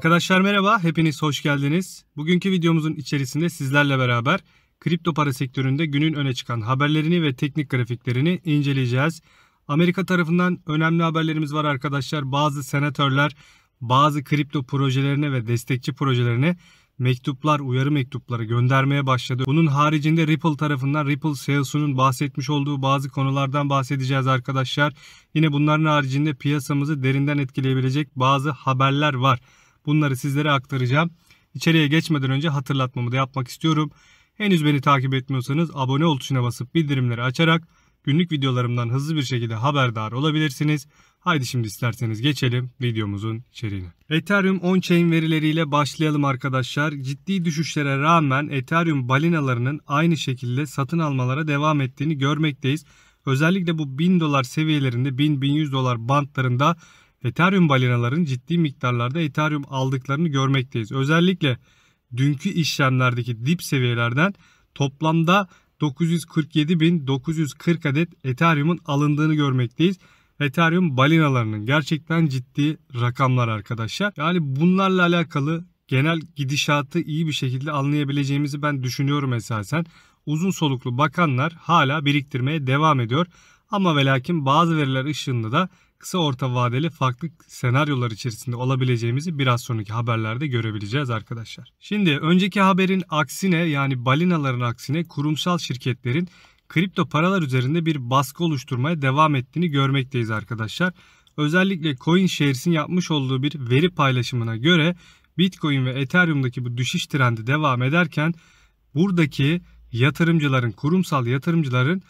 Arkadaşlar merhaba, hepiniz hoş geldiniz. Bugünkü videomuzun içerisinde sizlerle beraber kripto para sektöründe günün öne çıkan haberlerini ve teknik grafiklerini inceleyeceğiz. Amerika tarafından önemli haberlerimiz var arkadaşlar. Bazı senatörler bazı kripto projelerine ve destekçi projelerine mektuplar, uyarı mektupları göndermeye başladı. Bunun haricinde Ripple tarafından Ripple CEO'sunun bahsetmiş olduğu bazı konulardan bahsedeceğiz arkadaşlar. Yine bunların haricinde piyasamızı derinden etkileyebilecek bazı haberler var. Bunları sizlere aktaracağım. İçeriye geçmeden önce hatırlatmamı da yapmak istiyorum. Henüz beni takip etmiyorsanız abone ol tuşuna basıp bildirimleri açarak günlük videolarımdan hızlı bir şekilde haberdar olabilirsiniz. Haydi şimdi isterseniz geçelim videomuzun içeriğine. Ethereum on-chain verileriyle başlayalım arkadaşlar. Ciddi düşüşlere rağmen Ethereum balinalarının aynı şekilde satın almalara devam ettiğini görmekteyiz. Özellikle bu 1000 dolar seviyelerinde 1000-1100 dolar bantlarında Ethereum balinaların ciddi miktarlarda Ethereum aldıklarını görmekteyiz. Özellikle dünkü işlemlerdeki dip seviyelerden toplamda 947.940 adet Ethereum'un alındığını görmekteyiz. Ethereum balinalarının gerçekten ciddi rakamlar arkadaşlar. Yani bunlarla alakalı genel gidişatı iyi bir şekilde anlayabileceğimizi ben düşünüyorum esasen. Uzun soluklu bakanlar hala biriktirmeye devam ediyor. Ama velakin bazı veriler ışığında da kısa orta vadeli farklı senaryolar içerisinde olabileceğimizi biraz sonraki haberlerde görebileceğiz arkadaşlar. Şimdi önceki haberin aksine yani balinaların aksine kurumsal şirketlerin kripto paralar üzerinde bir baskı oluşturmaya devam ettiğini görmekteyiz arkadaşlar. Özellikle CoinShares'in yapmış olduğu bir veri paylaşımına göre Bitcoin ve Ethereum'daki bu düşüş trendi devam ederken buradaki yatırımcıların, kurumsal yatırımcıların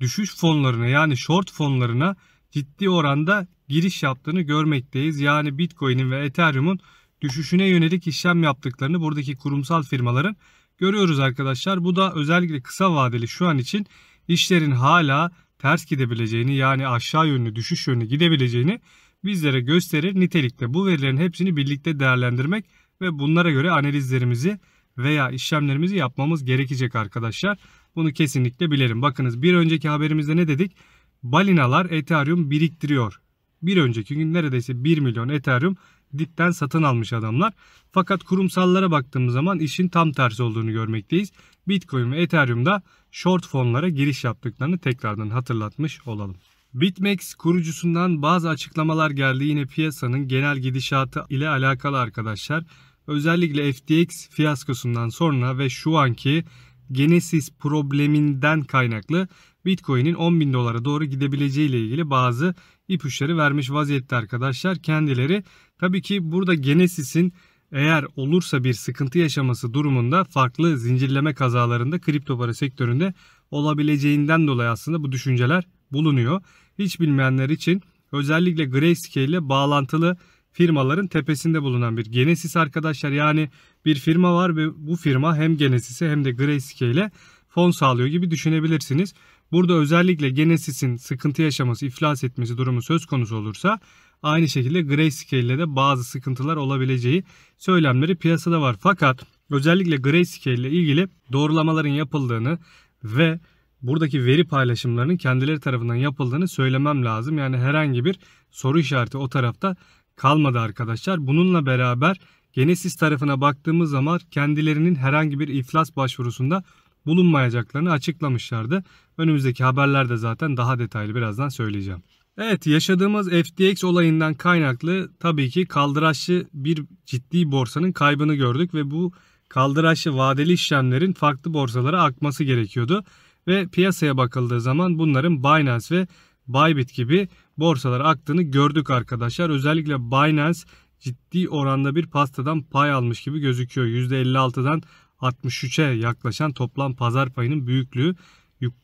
düşüş fonlarına yani short fonlarına ciddi oranda giriş yaptığını görmekteyiz. Yani Bitcoin'in ve Ethereum'un düşüşüne yönelik işlem yaptıklarını buradaki kurumsal firmaların görüyoruz arkadaşlar. Bu da özellikle kısa vadeli şu an için işlerin hala ters gidebileceğini yani aşağı yönlü düşüş yönlü gidebileceğini bizlere gösterir. Nitelikte bu verilerin hepsini birlikte değerlendirmek ve bunlara göre analizlerimizi veya işlemlerimizi yapmamız gerekecek arkadaşlar. Bunu kesinlikle bilirim. Bakınız bir önceki haberimizde ne dedik? balinalar Ethereum biriktiriyor. Bir önceki gün neredeyse 1 milyon Ethereum dipten satın almış adamlar. Fakat kurumsallara baktığımız zaman işin tam tersi olduğunu görmekteyiz. Bitcoin ve Ethereum'da short fonlara giriş yaptıklarını tekrardan hatırlatmış olalım. Bitmex kurucusundan bazı açıklamalar geldi. Yine piyasanın genel gidişatı ile alakalı arkadaşlar. Özellikle FTX fiyaskosundan sonra ve şu anki Genesis probleminden kaynaklı Bitcoin'in 10 bin dolara doğru gidebileceği ile ilgili bazı ipuçları vermiş vaziyette arkadaşlar kendileri. Tabii ki burada Genesis'in eğer olursa bir sıkıntı yaşaması durumunda farklı zincirleme kazalarında kripto para sektöründe olabileceğinden dolayı aslında bu düşünceler bulunuyor. Hiç bilmeyenler için özellikle Grayscale ile bağlantılı firmaların tepesinde bulunan bir Genesis arkadaşlar. Yani bir firma var ve bu firma hem Genesis'i hem de Grayscale'e fon sağlıyor gibi düşünebilirsiniz. Burada özellikle Genesis'in sıkıntı yaşaması, iflas etmesi durumu söz konusu olursa aynı şekilde Grayscale'de de bazı sıkıntılar olabileceği söylemleri piyasada var. Fakat özellikle Grayscale ile ilgili doğrulamaların yapıldığını ve buradaki veri paylaşımlarının kendileri tarafından yapıldığını söylemem lazım. Yani herhangi bir soru işareti o tarafta kalmadı arkadaşlar. Bununla beraber Genesis tarafına baktığımız zaman kendilerinin herhangi bir iflas başvurusunda bulunmayacaklarını açıklamışlardı. Önümüzdeki haberlerde zaten daha detaylı birazdan söyleyeceğim. Evet yaşadığımız FTX olayından kaynaklı tabii ki kaldıraçlı bir ciddi borsanın kaybını gördük ve bu kaldıraçlı vadeli işlemlerin farklı borsalara akması gerekiyordu. Ve piyasaya bakıldığı zaman bunların Binance ve Bybit gibi borsalara aktığını gördük arkadaşlar. Özellikle Binance ciddi oranda bir pastadan pay almış gibi gözüküyor. %56'dan 63'e yaklaşan toplam pazar payının büyüklüğü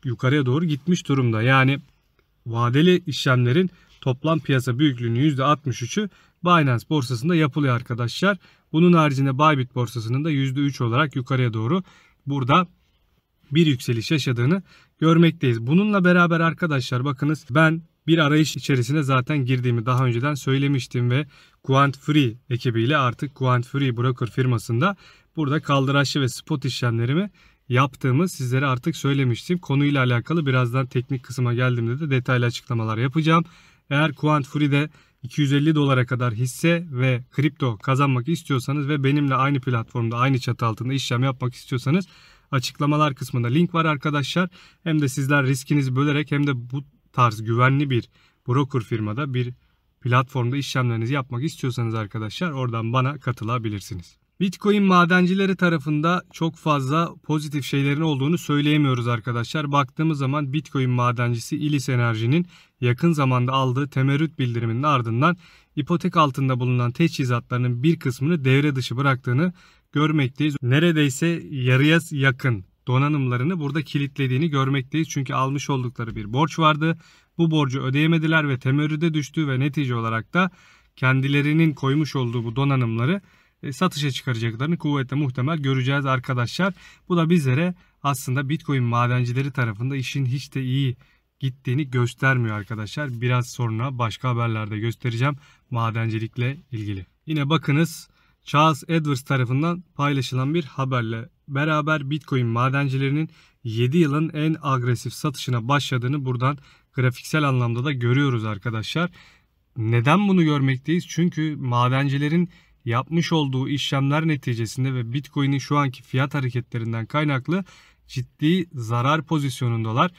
yukarıya doğru gitmiş durumda. Yani vadeli işlemlerin toplam piyasa büyüklüğünün %63'ü Binance borsasında yapılıyor arkadaşlar. Bunun haricinde Bybit borsasının da %3 olarak yukarıya doğru burada bir yükseliş yaşadığını görmekteyiz. Bununla beraber arkadaşlar bakınız ben bir arayış içerisine zaten girdiğimi daha önceden söylemiştim ve Quant Free ekibiyle artık Quant Free Broker firmasında burada kaldıraçlı ve spot işlemlerimi yaptığımı sizlere artık söylemiştim. Konuyla alakalı birazdan teknik kısma geldiğimde de detaylı açıklamalar yapacağım. Eğer Quant Free'de 250 dolara kadar hisse ve kripto kazanmak istiyorsanız ve benimle aynı platformda aynı çatı altında işlem yapmak istiyorsanız açıklamalar kısmında link var arkadaşlar. Hem de sizler riskinizi bölerek hem de bu tarz güvenli bir broker firmada bir platformda işlemlerinizi yapmak istiyorsanız arkadaşlar oradan bana katılabilirsiniz. Bitcoin madencileri tarafında çok fazla pozitif şeylerin olduğunu söyleyemiyoruz arkadaşlar. Baktığımız zaman Bitcoin madencisi Ilis Enerji'nin yakın zamanda aldığı temerrüt bildiriminin ardından ipotek altında bulunan teçhizatlarının bir kısmını devre dışı bıraktığını görmekteyiz. Neredeyse yarıya yakın donanımlarını burada kilitlediğini görmekteyiz. Çünkü almış oldukları bir borç vardı. Bu borcu ödeyemediler ve temerrüde düştü ve netice olarak da kendilerinin koymuş olduğu bu donanımları e, satışa çıkaracaklarını kuvvetle muhtemel göreceğiz arkadaşlar. Bu da bizlere aslında Bitcoin madencileri tarafında işin hiç de iyi gittiğini göstermiyor arkadaşlar. Biraz sonra başka haberlerde göstereceğim madencilikle ilgili. Yine bakınız Charles Edwards tarafından paylaşılan bir haberle beraber Bitcoin madencilerinin 7 yılın en agresif satışına başladığını buradan grafiksel anlamda da görüyoruz arkadaşlar. Neden bunu görmekteyiz? Çünkü madencilerin yapmış olduğu işlemler neticesinde ve Bitcoin'in şu anki fiyat hareketlerinden kaynaklı ciddi zarar pozisyonundalar.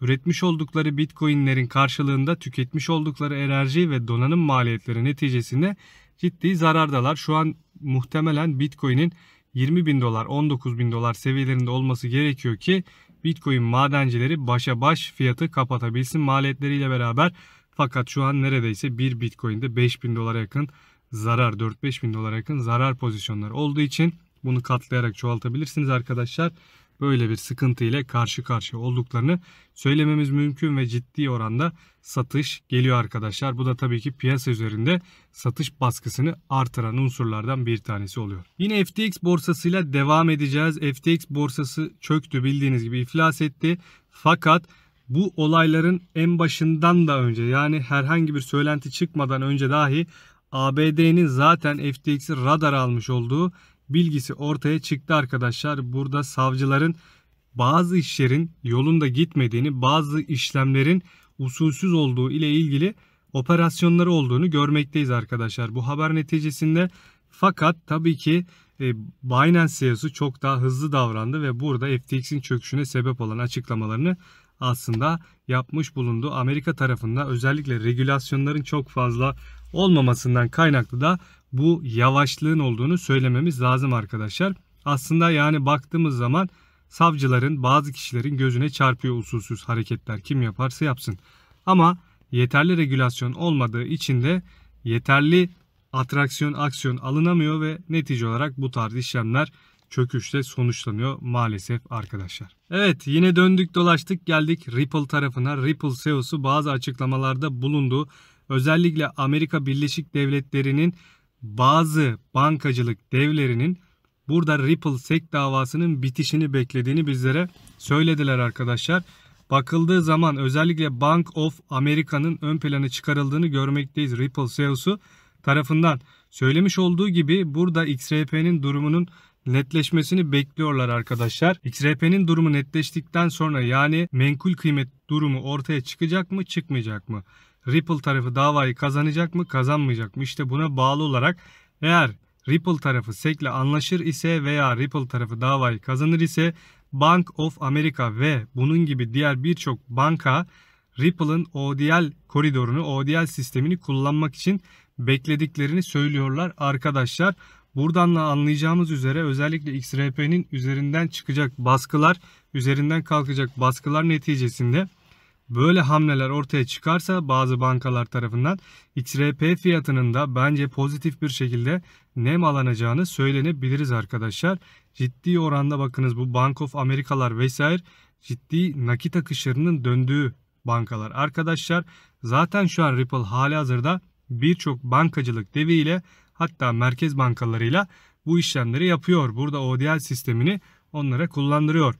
Üretmiş oldukları Bitcoin'lerin karşılığında tüketmiş oldukları enerji ve donanım maliyetleri neticesinde ciddi zarardalar. Şu an muhtemelen Bitcoin'in 20 bin dolar 19 bin dolar seviyelerinde olması gerekiyor ki Bitcoin madencileri başa baş fiyatı kapatabilsin maliyetleriyle beraber. Fakat şu an neredeyse bir Bitcoin'de 5 bin dolara yakın zarar 4-5 bin dolara yakın zarar pozisyonları olduğu için bunu katlayarak çoğaltabilirsiniz arkadaşlar böyle bir sıkıntı ile karşı karşıya olduklarını söylememiz mümkün ve ciddi oranda satış geliyor arkadaşlar. Bu da tabii ki piyasa üzerinde satış baskısını artıran unsurlardan bir tanesi oluyor. Yine FTX borsasıyla devam edeceğiz. FTX borsası çöktü bildiğiniz gibi iflas etti. Fakat bu olayların en başından da önce yani herhangi bir söylenti çıkmadan önce dahi ABD'nin zaten FTX'i radar almış olduğu bilgisi ortaya çıktı arkadaşlar. Burada savcıların bazı işlerin yolunda gitmediğini, bazı işlemlerin usulsüz olduğu ile ilgili operasyonları olduğunu görmekteyiz arkadaşlar. Bu haber neticesinde fakat tabii ki e, Binance CEO'su çok daha hızlı davrandı ve burada FTX'in çöküşüne sebep olan açıklamalarını aslında yapmış bulundu. Amerika tarafında özellikle regülasyonların çok fazla olmamasından kaynaklı da bu yavaşlığın olduğunu söylememiz lazım arkadaşlar. Aslında yani baktığımız zaman savcıların bazı kişilerin gözüne çarpıyor usulsüz hareketler kim yaparsa yapsın. Ama yeterli regülasyon olmadığı için de yeterli atraksiyon aksiyon alınamıyor ve netice olarak bu tarz işlemler çöküşte sonuçlanıyor maalesef arkadaşlar. Evet yine döndük dolaştık geldik Ripple tarafına. Ripple CEO'su bazı açıklamalarda bulundu. Özellikle Amerika Birleşik Devletleri'nin bazı bankacılık devlerinin burada Ripple SEC davasının bitişini beklediğini bizlere söylediler arkadaşlar. Bakıldığı zaman özellikle Bank of America'nın ön plana çıkarıldığını görmekteyiz Ripple CEO'su tarafından. Söylemiş olduğu gibi burada XRP'nin durumunun netleşmesini bekliyorlar arkadaşlar. XRP'nin durumu netleştikten sonra yani menkul kıymet durumu ortaya çıkacak mı çıkmayacak mı? Ripple tarafı davayı kazanacak mı kazanmayacak mı? İşte buna bağlı olarak eğer Ripple tarafı SEC'le anlaşır ise veya Ripple tarafı davayı kazanır ise Bank of America ve bunun gibi diğer birçok banka Ripple'ın ODL koridorunu, ODL sistemini kullanmak için beklediklerini söylüyorlar arkadaşlar. Buradan da anlayacağımız üzere özellikle XRP'nin üzerinden çıkacak baskılar, üzerinden kalkacak baskılar neticesinde Böyle hamleler ortaya çıkarsa bazı bankalar tarafından XRP fiyatının da bence pozitif bir şekilde nem alanacağını söylenebiliriz arkadaşlar. Ciddi oranda bakınız bu Bank of Amerikalar vesaire ciddi nakit akışlarının döndüğü bankalar arkadaşlar. Zaten şu an Ripple hali hazırda birçok bankacılık deviyle hatta merkez bankalarıyla bu işlemleri yapıyor. Burada ODL sistemini onlara kullandırıyor.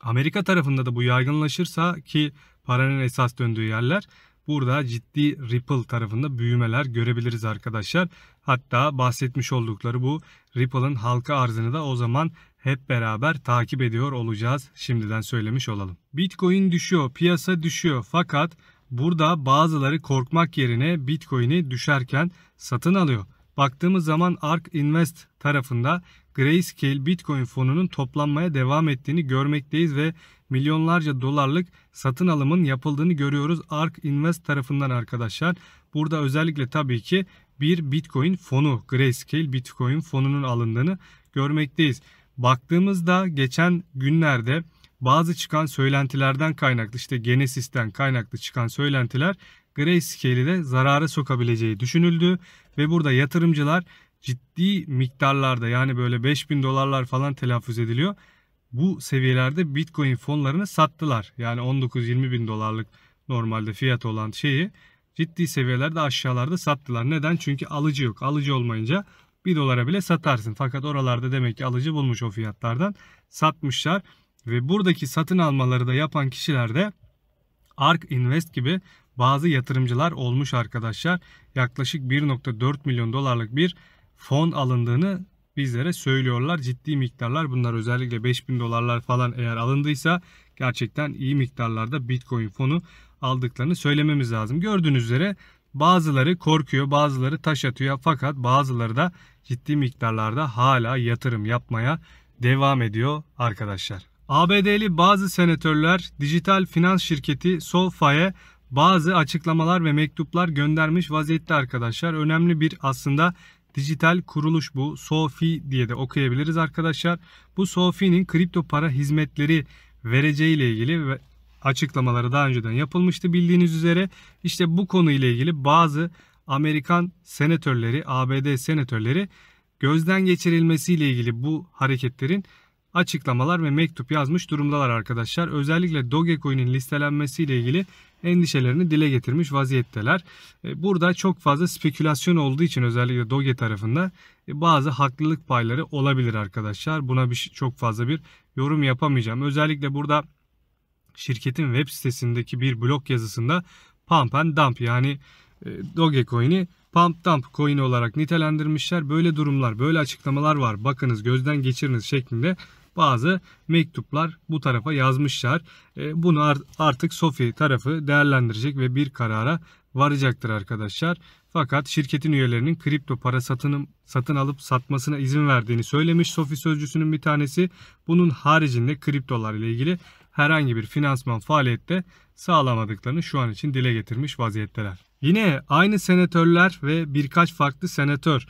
Amerika tarafında da bu yaygınlaşırsa ki paranın esas döndüğü yerler. Burada ciddi Ripple tarafında büyümeler görebiliriz arkadaşlar. Hatta bahsetmiş oldukları bu Ripple'ın halka arzını da o zaman hep beraber takip ediyor olacağız. Şimdiden söylemiş olalım. Bitcoin düşüyor, piyasa düşüyor fakat burada bazıları korkmak yerine Bitcoin'i düşerken satın alıyor. Baktığımız zaman ARK Invest tarafında Grayscale Bitcoin fonunun toplanmaya devam ettiğini görmekteyiz ve milyonlarca dolarlık satın alımın yapıldığını görüyoruz ARK Invest tarafından arkadaşlar. Burada özellikle tabii ki bir Bitcoin fonu, Grayscale Bitcoin fonunun alındığını görmekteyiz. Baktığımızda geçen günlerde bazı çıkan söylentilerden kaynaklı işte Genesis'ten kaynaklı çıkan söylentiler Grayscale'i de zarara sokabileceği düşünüldü ve burada yatırımcılar ciddi miktarlarda yani böyle 5000 dolarlar falan telaffuz ediliyor bu seviyelerde Bitcoin fonlarını sattılar. Yani 19-20 bin dolarlık normalde fiyat olan şeyi ciddi seviyelerde aşağılarda sattılar. Neden? Çünkü alıcı yok. Alıcı olmayınca 1 dolara bile satarsın. Fakat oralarda demek ki alıcı bulmuş o fiyatlardan satmışlar. Ve buradaki satın almaları da yapan kişiler de ARK Invest gibi bazı yatırımcılar olmuş arkadaşlar. Yaklaşık 1.4 milyon dolarlık bir fon alındığını bizlere söylüyorlar. Ciddi miktarlar bunlar özellikle 5000 dolarlar falan eğer alındıysa gerçekten iyi miktarlarda Bitcoin fonu aldıklarını söylememiz lazım. Gördüğünüz üzere bazıları korkuyor, bazıları taş atıyor fakat bazıları da ciddi miktarlarda hala yatırım yapmaya devam ediyor arkadaşlar. ABD'li bazı senatörler dijital finans şirketi SoFi'ye bazı açıklamalar ve mektuplar göndermiş vaziyette arkadaşlar. Önemli bir aslında dijital kuruluş bu. SOFI diye de okuyabiliriz arkadaşlar. Bu SOFI'nin kripto para hizmetleri vereceği ile ilgili ve açıklamaları daha önceden yapılmıştı bildiğiniz üzere. İşte bu konu ile ilgili bazı Amerikan senatörleri, ABD senatörleri gözden geçirilmesi ile ilgili bu hareketlerin açıklamalar ve mektup yazmış durumdalar arkadaşlar. Özellikle Dogecoin'in listelenmesi ile ilgili endişelerini dile getirmiş vaziyetteler. E, burada çok fazla spekülasyon olduğu için özellikle Doge tarafında e, bazı haklılık payları olabilir arkadaşlar. Buna bir çok fazla bir yorum yapamayacağım. Özellikle burada şirketin web sitesindeki bir blog yazısında pump and dump yani e, Doge Dogecoin'i pump dump coin olarak nitelendirmişler. Böyle durumlar, böyle açıklamalar var. Bakınız gözden geçiriniz şeklinde bazı mektuplar bu tarafa yazmışlar. E, bunu artık Sofi tarafı değerlendirecek ve bir karara varacaktır arkadaşlar. Fakat şirketin üyelerinin kripto para satın, satın alıp satmasına izin verdiğini söylemiş Sofi sözcüsünün bir tanesi. Bunun haricinde kriptolar ile ilgili herhangi bir finansman faaliyette sağlamadıklarını şu an için dile getirmiş vaziyetteler. Yine aynı senatörler ve birkaç farklı senatör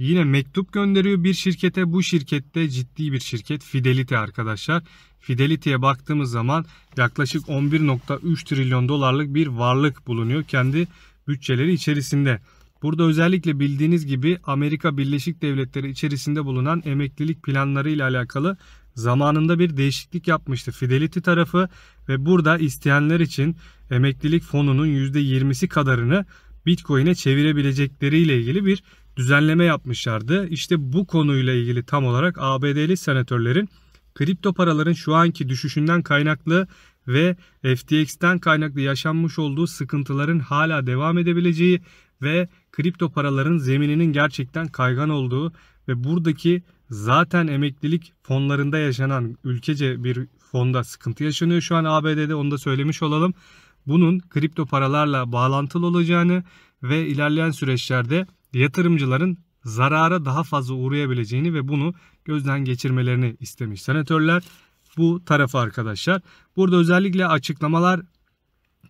Yine mektup gönderiyor bir şirkete. Bu şirkette ciddi bir şirket Fidelity arkadaşlar. Fidelity'ye baktığımız zaman yaklaşık 11.3 trilyon dolarlık bir varlık bulunuyor kendi bütçeleri içerisinde. Burada özellikle bildiğiniz gibi Amerika Birleşik Devletleri içerisinde bulunan emeklilik planları ile alakalı zamanında bir değişiklik yapmıştı Fidelity tarafı ve burada isteyenler için emeklilik fonunun %20'si kadarını Bitcoin'e çevirebilecekleri ile ilgili bir düzenleme yapmışlardı. İşte bu konuyla ilgili tam olarak ABD'li senatörlerin kripto paraların şu anki düşüşünden kaynaklı ve FTX'ten kaynaklı yaşanmış olduğu sıkıntıların hala devam edebileceği ve kripto paraların zemininin gerçekten kaygan olduğu ve buradaki zaten emeklilik fonlarında yaşanan ülkece bir fonda sıkıntı yaşanıyor şu an ABD'de onu da söylemiş olalım. Bunun kripto paralarla bağlantılı olacağını ve ilerleyen süreçlerde yatırımcıların zarara daha fazla uğrayabileceğini ve bunu gözden geçirmelerini istemiş senatörler. Bu tarafı arkadaşlar. Burada özellikle açıklamalar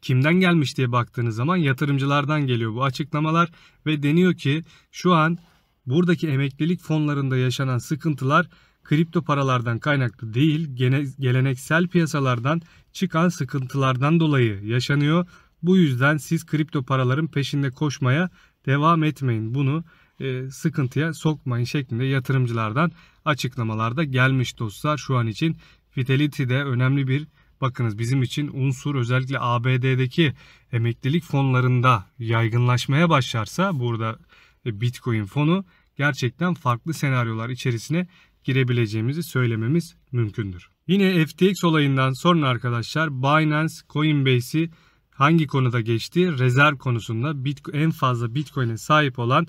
kimden gelmiş diye baktığınız zaman yatırımcılardan geliyor bu açıklamalar ve deniyor ki şu an buradaki emeklilik fonlarında yaşanan sıkıntılar kripto paralardan kaynaklı değil, gene, geleneksel piyasalardan çıkan sıkıntılardan dolayı yaşanıyor. Bu yüzden siz kripto paraların peşinde koşmaya devam etmeyin. Bunu e, sıkıntıya sokmayın şeklinde yatırımcılardan açıklamalarda gelmiş dostlar. Şu an için Fidelity de önemli bir bakınız bizim için unsur özellikle ABD'deki emeklilik fonlarında yaygınlaşmaya başlarsa burada e, Bitcoin fonu gerçekten farklı senaryolar içerisine girebileceğimizi söylememiz mümkündür. Yine FTX olayından sonra arkadaşlar Binance Coinbase'i hangi konuda geçti? Rezerv konusunda Bitcoin, en fazla Bitcoin'e sahip olan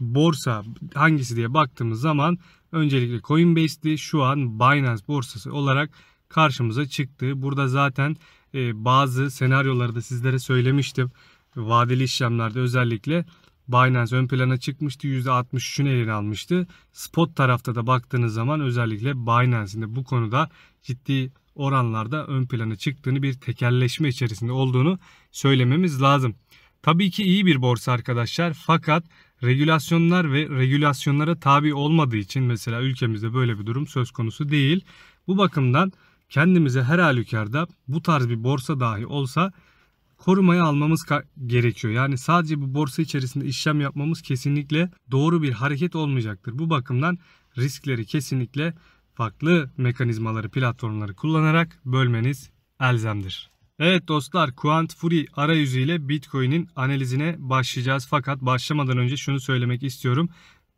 borsa hangisi diye baktığımız zaman öncelikle Coinbase'di. Şu an Binance borsası olarak karşımıza çıktı. Burada zaten e, bazı senaryoları da sizlere söylemiştim. Vadeli işlemlerde özellikle Binance ön plana çıkmıştı. %63'ünü eline almıştı. Spot tarafta da baktığınız zaman özellikle Binance'in de bu konuda ciddi oranlarda ön plana çıktığını bir tekelleşme içerisinde olduğunu söylememiz lazım. Tabii ki iyi bir borsa arkadaşlar fakat regülasyonlar ve regülasyonlara tabi olmadığı için mesela ülkemizde böyle bir durum söz konusu değil. Bu bakımdan kendimize her halükarda bu tarz bir borsa dahi olsa korumaya almamız gerekiyor. Yani sadece bu borsa içerisinde işlem yapmamız kesinlikle doğru bir hareket olmayacaktır. Bu bakımdan riskleri kesinlikle farklı mekanizmaları, platformları kullanarak bölmeniz elzemdir. Evet dostlar Quant Fury arayüzüyle Bitcoin'in analizine başlayacağız. Fakat başlamadan önce şunu söylemek istiyorum.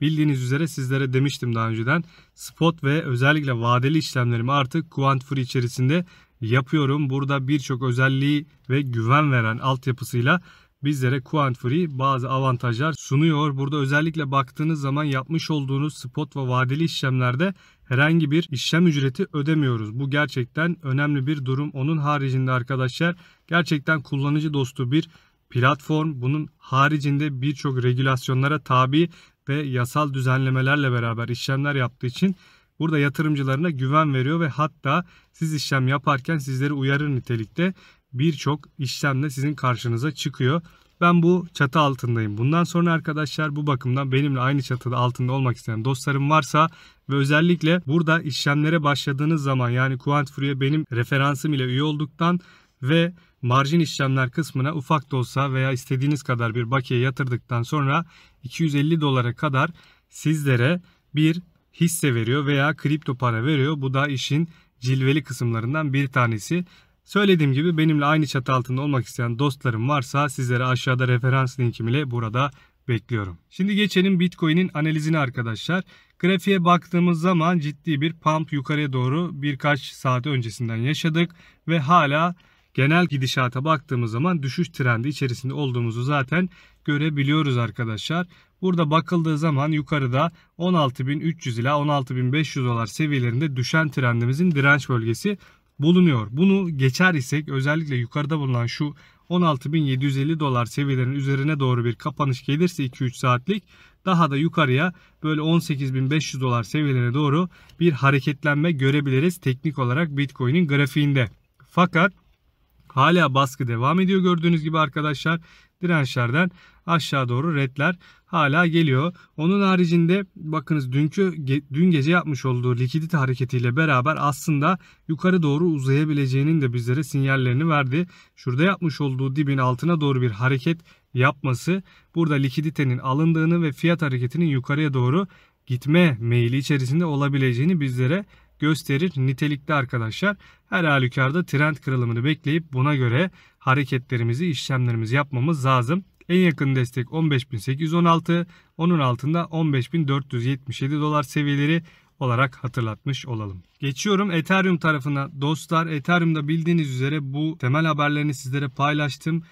Bildiğiniz üzere sizlere demiştim daha önceden spot ve özellikle vadeli işlemlerimi artık Quant Fury içerisinde yapıyorum. Burada birçok özelliği ve güven veren altyapısıyla bizlere Quantfree bazı avantajlar sunuyor. Burada özellikle baktığınız zaman yapmış olduğunuz spot ve vadeli işlemlerde herhangi bir işlem ücreti ödemiyoruz. Bu gerçekten önemli bir durum. Onun haricinde arkadaşlar gerçekten kullanıcı dostu bir platform. Bunun haricinde birçok regülasyonlara tabi ve yasal düzenlemelerle beraber işlemler yaptığı için burada yatırımcılarına güven veriyor ve hatta siz işlem yaparken sizleri uyarır nitelikte birçok işlemle sizin karşınıza çıkıyor. Ben bu çatı altındayım. Bundan sonra arkadaşlar bu bakımdan benimle aynı çatıda altında olmak isteyen dostlarım varsa ve özellikle burada işlemlere başladığınız zaman yani Quantfree'ye benim referansım ile üye olduktan ve marjin işlemler kısmına ufak da olsa veya istediğiniz kadar bir bakiye yatırdıktan sonra 250 dolara kadar sizlere bir hisse veriyor veya kripto para veriyor. Bu da işin cilveli kısımlarından bir tanesi. Söylediğim gibi benimle aynı çatı altında olmak isteyen dostlarım varsa sizlere aşağıda referans linkim ile burada bekliyorum. Şimdi geçelim Bitcoin'in analizine arkadaşlar. Grafiğe baktığımız zaman ciddi bir pump yukarıya doğru birkaç saat öncesinden yaşadık ve hala genel gidişata baktığımız zaman düşüş trendi içerisinde olduğumuzu zaten görebiliyoruz arkadaşlar. Burada bakıldığı zaman yukarıda 16.300 ila 16.500 dolar seviyelerinde düşen trendimizin direnç bölgesi bulunuyor. Bunu geçer isek özellikle yukarıda bulunan şu 16.750 dolar seviyelerinin üzerine doğru bir kapanış gelirse 2-3 saatlik daha da yukarıya böyle 18.500 dolar seviyelerine doğru bir hareketlenme görebiliriz teknik olarak Bitcoin'in grafiğinde. Fakat hala baskı devam ediyor gördüğünüz gibi arkadaşlar dirençlerden aşağı doğru redler hala geliyor. Onun haricinde bakınız dünkü dün gece yapmış olduğu likidite hareketiyle beraber aslında yukarı doğru uzayabileceğinin de bizlere sinyallerini verdi. Şurada yapmış olduğu dibin altına doğru bir hareket yapması burada likiditenin alındığını ve fiyat hareketinin yukarıya doğru gitme meyili içerisinde olabileceğini bizlere gösterir. nitelikte arkadaşlar her halükarda trend kırılımını bekleyip buna göre hareketlerimizi, işlemlerimizi yapmamız lazım. En yakın destek 15.816, onun altında 15.477 dolar seviyeleri olarak hatırlatmış olalım. Geçiyorum Ethereum tarafına. Dostlar Ethereum'da bildiğiniz üzere bu temel haberlerini sizlere paylaştım.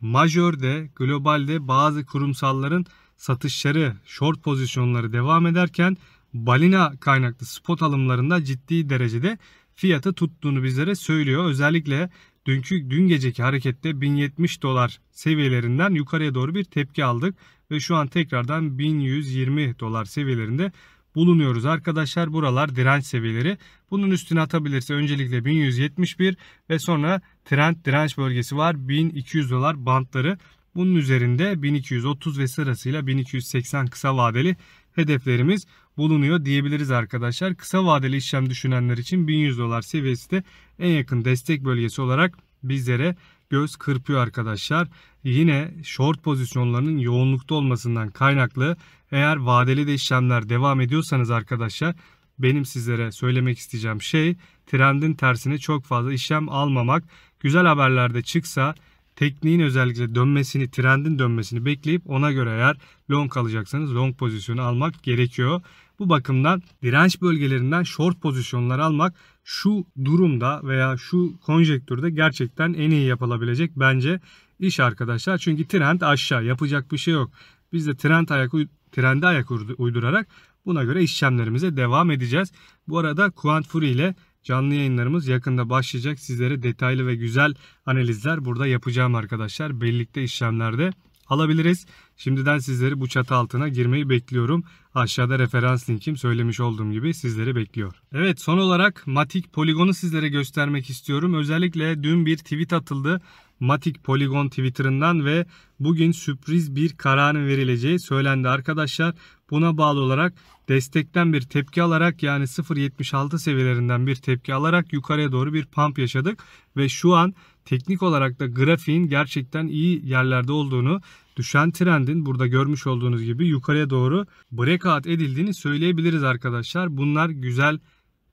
Majörde, globalde bazı kurumsalların satışları, short pozisyonları devam ederken balina kaynaklı spot alımlarında ciddi derecede fiyatı tuttuğunu bizlere söylüyor. Özellikle dünkü dün geceki harekette 1070 dolar seviyelerinden yukarıya doğru bir tepki aldık ve şu an tekrardan 1120 dolar seviyelerinde bulunuyoruz arkadaşlar. Buralar direnç seviyeleri. Bunun üstüne atabilirse öncelikle 1171 ve sonra trend direnç bölgesi var. 1200 dolar bantları. Bunun üzerinde 1230 ve sırasıyla 1280 kısa vadeli hedeflerimiz bulunuyor diyebiliriz arkadaşlar. Kısa vadeli işlem düşünenler için 1100 dolar seviyesi de en yakın destek bölgesi olarak bizlere göz kırpıyor arkadaşlar. Yine short pozisyonlarının yoğunlukta olmasından kaynaklı eğer vadeli de işlemler devam ediyorsanız arkadaşlar benim sizlere söylemek isteyeceğim şey trendin tersine çok fazla işlem almamak. Güzel haberlerde çıksa tekniğin özellikle dönmesini, trendin dönmesini bekleyip ona göre eğer long alacaksanız long pozisyonu almak gerekiyor. Bu bakımdan direnç bölgelerinden short pozisyonlar almak şu durumda veya şu konjektürde gerçekten en iyi yapılabilecek bence iş arkadaşlar. Çünkü trend aşağı yapacak bir şey yok. Biz de trend ayak trende ayak uydurarak buna göre işlemlerimize devam edeceğiz. Bu arada Quant Fury ile Canlı yayınlarımız yakında başlayacak. Sizlere detaylı ve güzel analizler burada yapacağım arkadaşlar. Birlikte işlemlerde alabiliriz. Şimdiden sizleri bu çatı altına girmeyi bekliyorum. Aşağıda referans linkim söylemiş olduğum gibi sizleri bekliyor. Evet son olarak Matik Polygon'u sizlere göstermek istiyorum. Özellikle dün bir tweet atıldı. Matik Polygon Twitter'ından ve bugün sürpriz bir kararın verileceği söylendi arkadaşlar. Buna bağlı olarak destekten bir tepki alarak yani 0.76 seviyelerinden bir tepki alarak yukarıya doğru bir pump yaşadık ve şu an teknik olarak da grafiğin gerçekten iyi yerlerde olduğunu düşen trendin burada görmüş olduğunuz gibi yukarıya doğru breakout edildiğini söyleyebiliriz arkadaşlar. Bunlar güzel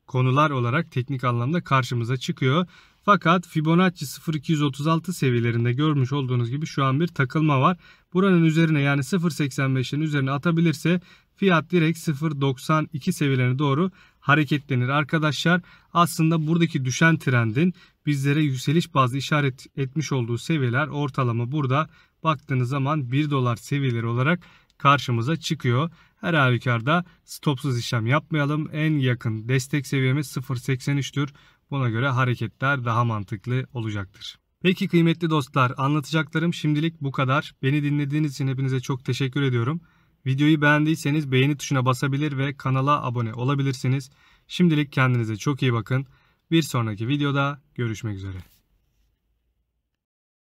konular olarak teknik anlamda karşımıza çıkıyor. Fakat Fibonacci 0236 seviyelerinde görmüş olduğunuz gibi şu an bir takılma var. Buranın üzerine yani 0.85'in üzerine atabilirse fiyat direkt 0.92 seviyelerine doğru hareketlenir. Arkadaşlar aslında buradaki düşen trendin bizlere yükseliş bazı işaret etmiş olduğu seviyeler ortalama burada baktığınız zaman 1 dolar seviyeleri olarak karşımıza çıkıyor. Her halükarda stopsuz işlem yapmayalım. En yakın destek seviyemiz 0.83'tür. Buna göre hareketler daha mantıklı olacaktır. Peki kıymetli dostlar anlatacaklarım şimdilik bu kadar. Beni dinlediğiniz için hepinize çok teşekkür ediyorum. Videoyu beğendiyseniz beğeni tuşuna basabilir ve kanala abone olabilirsiniz. Şimdilik kendinize çok iyi bakın. Bir sonraki videoda görüşmek üzere.